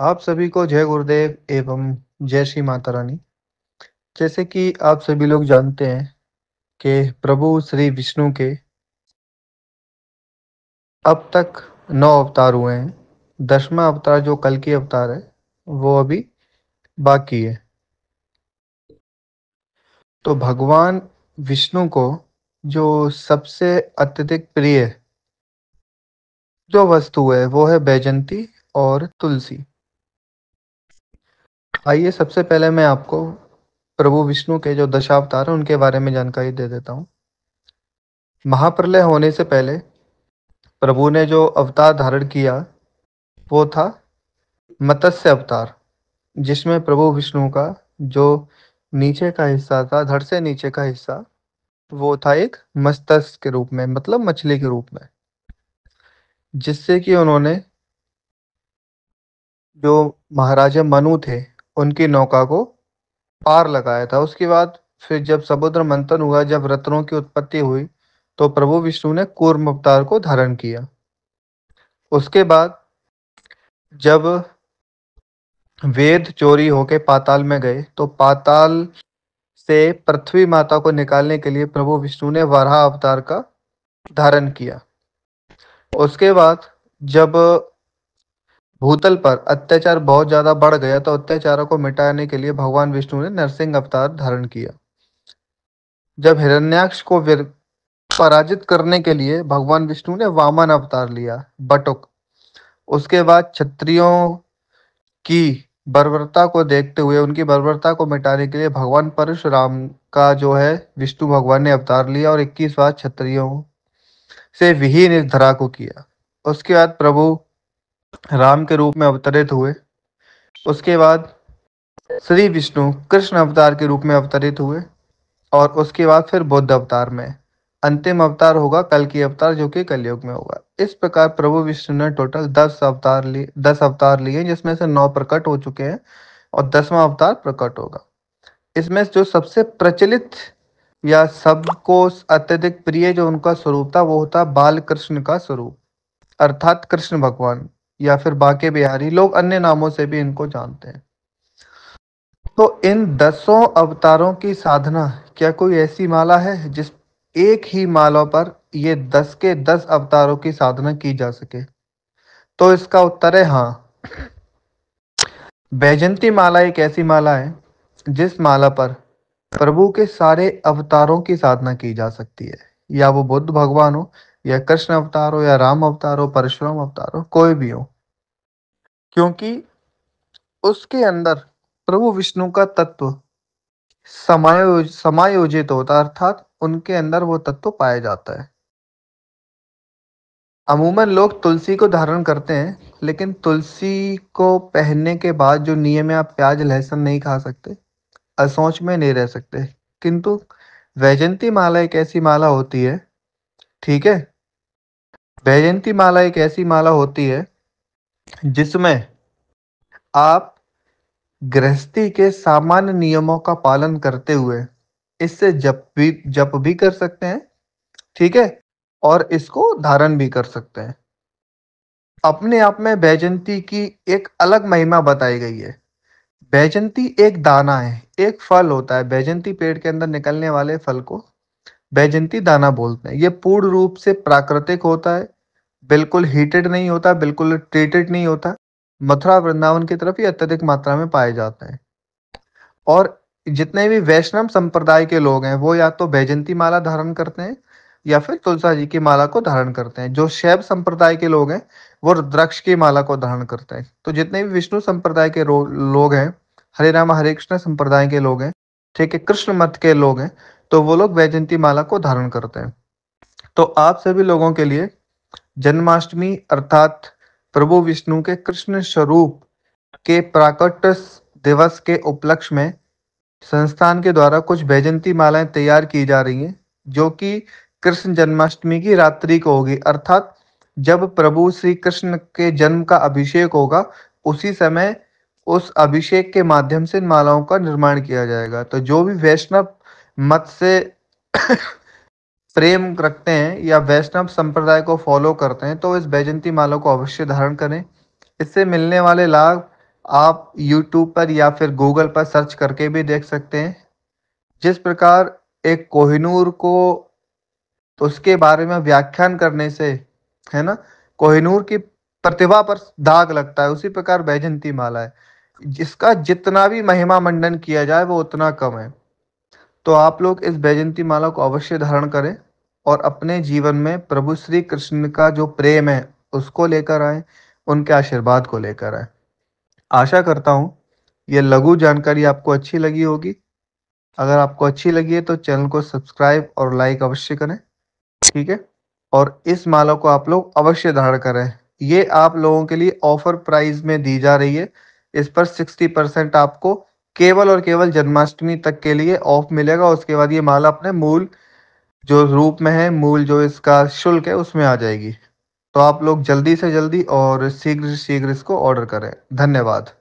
आप सभी को जय गुरुदेव एवं जय श्री माता रानी जैसे कि आप सभी लोग जानते हैं कि प्रभु श्री विष्णु के अब तक नौ अवतार हुए हैं दसवा अवतार जो कल की अवतार है वो अभी बाकी है तो भगवान विष्णु को जो सबसे अत्यधिक प्रिय जो वस्तु है वो है बैजंती और तुलसी आइए सबसे पहले मैं आपको प्रभु विष्णु के जो दशावतार हैं उनके बारे में जानकारी दे देता हूँ महाप्रलय होने से पहले प्रभु ने जो अवतार धारण किया वो था मत्स्य अवतार जिसमें प्रभु विष्णु का जो नीचे का हिस्सा था धड़ से नीचे का हिस्सा वो था एक मत्स्य के रूप में मतलब मछली के रूप में जिससे कि उन्होंने जो महाराजा मनु थे उनकी नौका को पार लगाया था उसके बाद फिर जब समुद्र मंथन हुआ जब रत्नों की उत्पत्ति हुई तो प्रभु विष्णु ने कूर्म अवतार को धारण किया उसके बाद जब वेद चोरी होके पाताल में गए तो पाताल से पृथ्वी माता को निकालने के लिए प्रभु विष्णु ने वराह अवतार का धारण किया उसके बाद जब भूतल पर अत्याचार बहुत ज्यादा बढ़ गया तो अत्याचारों को मिटाने के लिए भगवान विष्णु ने नरसिंह अवतार धारण किया जब हिरण्याक्ष को पराजित करने के लिए भगवान विष्णु ने वामन अवतार लिया बटुक उसके बाद क्षत्रियो की बर्बरता को देखते हुए उनकी बर्बरता को मिटाने के लिए भगवान परशुराम का जो है विष्णु भगवान ने अवतार लिया और इक्कीस बार क्षत्रियो से विहीन इस धरा को किया उसके बाद प्रभु राम के रूप में अवतरित हुए उसके बाद श्री विष्णु कृष्ण अवतार के रूप में अवतरित हुए और उसके बाद फिर बुद्ध अवतार में अंतिम अवतार होगा कल की अवतार जो कि कलयुग में होगा इस प्रकार प्रभु विष्णु ने टोटल दस अवतार लिए दस अवतार लिए जिसमें से नौ प्रकट हो चुके हैं और दसवां अवतार प्रकट होगा इसमें जो सबसे प्रचलित या सबको अत्यधिक प्रिय जो उनका स्वरूप था वो होता बाल कृष्ण का स्वरूप अर्थात कृष्ण भगवान या फिर बाके बिहारी लोग अन्य नामों से भी इनको जानते हैं तो इन दसों अवतारों की साधना क्या कोई ऐसी माला है जिस एक ही माला पर ये दस के दस अवतारों की साधना की जा सके तो इसका उत्तर है हाँ बैजंती माला एक ऐसी माला है जिस माला पर प्रभु के सारे अवतारों की साधना की जा सकती है या वो बुद्ध भगवान हो या कृष्ण अवतार हो या राम अवतार हो परशुराम अवतार हो कोई भी हो क्योंकि उसके अंदर प्रभु विष्णु का तत्व समायो समायोजित होता है अर्थात उनके अंदर वो तत्व पाया जाता है अमूमन लोग तुलसी को धारण करते हैं लेकिन तुलसी को पहनने के बाद जो नियम है आप प्याज लहसुन नहीं खा सकते असोच में नहीं रह सकते किंतु वैजंती माला एक ऐसी माला होती है ठीक है वैजंती माला एक ऐसी माला होती है जिसमें आप गृहस्थी के सामान्य नियमों का पालन करते हुए इससे जप भी जप भी कर सकते हैं ठीक है और इसको धारण भी कर सकते हैं अपने आप में बैजंती की एक अलग महिमा बताई गई है बैजंती एक दाना है एक फल होता है बैजंती पेड़ के अंदर निकलने वाले फल को बैजंती दाना बोलते हैं ये पूर्ण रूप से प्राकृतिक होता है बिल्कुल हीटेड नहीं होता बिल्कुल ट्रीटेड नहीं होता मथुरा वृंदावन की तरफ ही अत्यधिक मात्रा में पाए जाते हैं और जितने भी वैष्णव संप्रदाय के लोग हैं वो या तो बैजंती माला धारण करते हैं या फिर तुलसा जी की माला को धारण करते हैं जो शैव संप्रदाय के लोग हैं वो रुद्राक्ष की माला को धारण करते हैं तो जितने भी विष्णु संप्रदाय के लोग हैं हरे राम हरे कृष्ण संप्रदाय के लोग हैं ठीक है कृष्ण मत के लोग हैं तो वो लोग वैजंती माला को धारण करते हैं तो आप सभी लोगों के लिए जन्माष्टमी अर्थात प्रभु विष्णु के कृष्ण स्वरूप के प्राकट दिवस के उपलक्ष्य में संस्थान के द्वारा कुछ वैजंती मालाएं तैयार की जा रही हैं जो कि कृष्ण जन्माष्टमी की रात्रि को होगी अर्थात जब प्रभु श्री कृष्ण के जन्म का अभिषेक होगा उसी समय उस अभिषेक के माध्यम से इन मालाओं का निर्माण किया जाएगा तो जो भी वैष्णव मत से प्रेम रखते हैं या वैष्णव संप्रदाय को फॉलो करते हैं तो इस बैजंती माला को अवश्य धारण करें इससे मिलने वाले लाभ आप YouTube पर या फिर Google पर सर्च करके भी देख सकते हैं जिस प्रकार एक कोहिनूर को उसके बारे में व्याख्यान करने से है ना कोहिनूर की प्रतिभा पर दाग लगता है उसी प्रकार बैजंती माला है जिसका जितना भी महिमा मंडन किया जाए वो उतना कम है तो आप लोग इस बैजंती माला को अवश्य धारण करें और अपने जीवन में प्रभु श्री कृष्ण का जो प्रेम है उसको लेकर आए उनके आशीर्वाद को लेकर आए आशा करता हूँ ये लघु जानकारी आपको अच्छी लगी होगी अगर आपको अच्छी लगी है तो चैनल को सब्सक्राइब और लाइक अवश्य करें ठीक है और इस माला को आप लोग अवश्य धारण करें ये आप लोगों के लिए ऑफर प्राइस में दी जा रही है इस पर सिक्सटी परसेंट आपको केवल और केवल जन्माष्टमी तक के लिए ऑफ मिलेगा उसके बाद ये माला अपने मूल जो रूप में है मूल जो इसका शुल्क है उसमें आ जाएगी तो आप लोग जल्दी से जल्दी और शीघ्र शीघ्र इसको ऑर्डर करें धन्यवाद